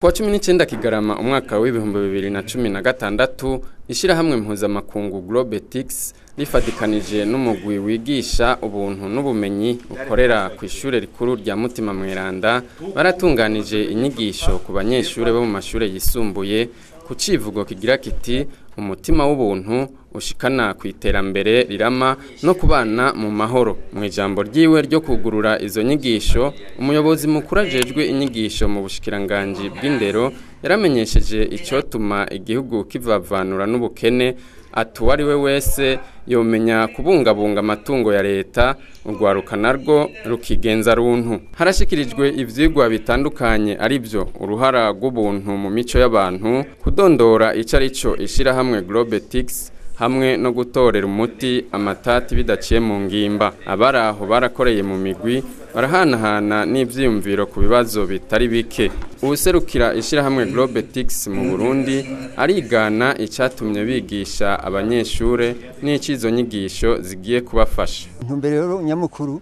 kuwa cumi n'icyenda kigarama umwaka w'ibihumbi bibiri na cumi na gatandatu ishyirahamwe mpuzamakungu globetix rifatikanije n'umugwi wigisha ubuntu n'ubumenyi ukorera ku ishuri rikuru rya mutima mweranda baratunganije inyigisho ku banyeshuri bo mu mashuri yisumbuye ku kivugo kigira kiti umutima w'ubuntu bushikana ku iterambere rirama no kubana mu mahoro mu ijambo ryiwe ryo kugurura izo nyigisho umuyobozi mukuru ajejwe inyigisho mu bushikiranganji bw'indero yaramenyesheje icyotuma igihugu kivavanura n'ubukene atuwa ari we wese yomenya kubungabunga amatungo ya leta urwaruka narwo rukigenza runtu harashyikirijwe ibyigwa bitandukanye ari byo uruhara rw'ubuntu mu mico y'abantu kudondora icyo ari cyo ishyirahamwe Globetics. hamwe no gutorera umuti amatati bidaciye mu ngimba abari aho barakoreye mu migwi barahanahana n'ibyiyumviro ku bibazo bitari bike ubuserukira ishyirahamwe globetics mu burundi arigana icyatumye bigisha abanyeshuri n'icy'izo nyigisho zigiye kubafasha intumbero rero nyamukuru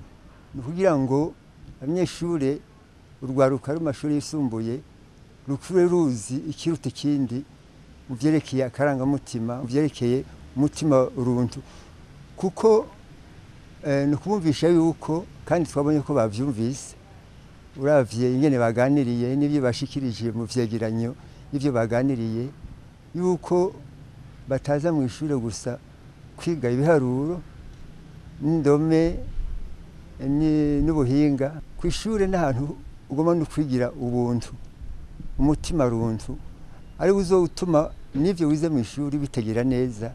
ni ukugira ngo abanyeshuri urwaruka amashuri yisumbuye rukure ruzi ikiruta ikindi mu byerekeye akarangamutima mu byerekeye mutima rundu kuko eh, ni ukubumvisha yuko kandi twabonye ko babyumvise urabye ingene baganiriye n'ibyo bashikirije mu byegeranyo n'ibyo baganiriye yuko bataza mu ishuri gusa kwiga ibiharuro n'indome n'ubuhinga ku ishuri n'ahantu ugomba no kwigira ubuntu umutima runtu ariwo uzatuma n'ibyo wize mu ishuri bitegera neza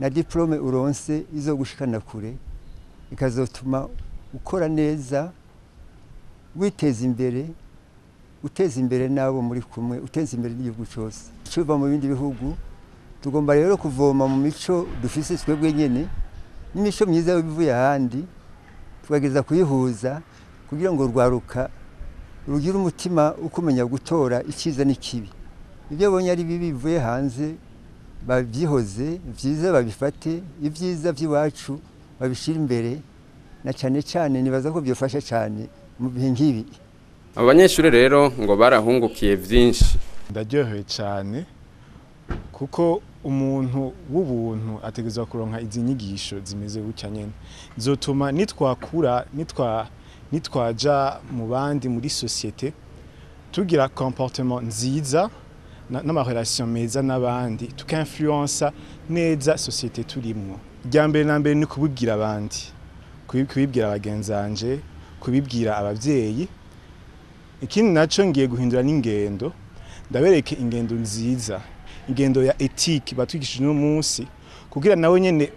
na diporome uronse izo gushikana kure ikazotuma ukora neza witeza imbere uteza imbere n'abo muri kumwe uteza imbere n'igihugu cyose tuva mu bindi bihugu tugomba rero kuvoma mu mico dufise twebwe nyine n'imico myiza ivuye ahandi tukagerageza kuyihuza kugira ngo rwaruka rugire umutima ukumenya gutora icyiza n'ikibi ibyo abonye ari bibi bivuye hanze babihoze byiza babifate ibyiza by'iwacu babishyire imbere na cyane cyane nibaza ko byafasha cyane mu bihe nk'ibi abanyeshuri rero ngo barahungukiye byinshi ndaryohewe cyane kuko umuntu w'ubuntu ategerezwa kuronka izi nyigisho zimeze gutya nyine zotuma nitwakura nitwaja mu bandi muri sosiyete tugira komporutema nziza n'amarelation meza n'abandi tukinfluensa neza sosiyete turimo rya mbere na mbere ni kubibwira abandi kubibwira bagenzanje kubibwira ababyeyi ikindi nacyo ngiye guhindura n'ingendo ndabereke ingendo nziza ingendo ya etike batwigishije uno munsi kugira nawe nyine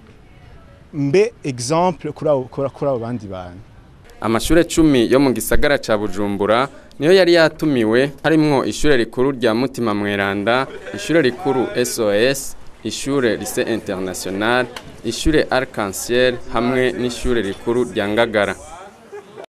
mbe exemple kuri abo bandi bantu amashuri icumi yo mu gisagara cya bujumbura niyo yari yatumiwe harimo ishuri rikuru rya mutima mweranda ishuri rikuru sos ishuri lise international ishuri arc hamwe n'ishuri rikuru rya ngagara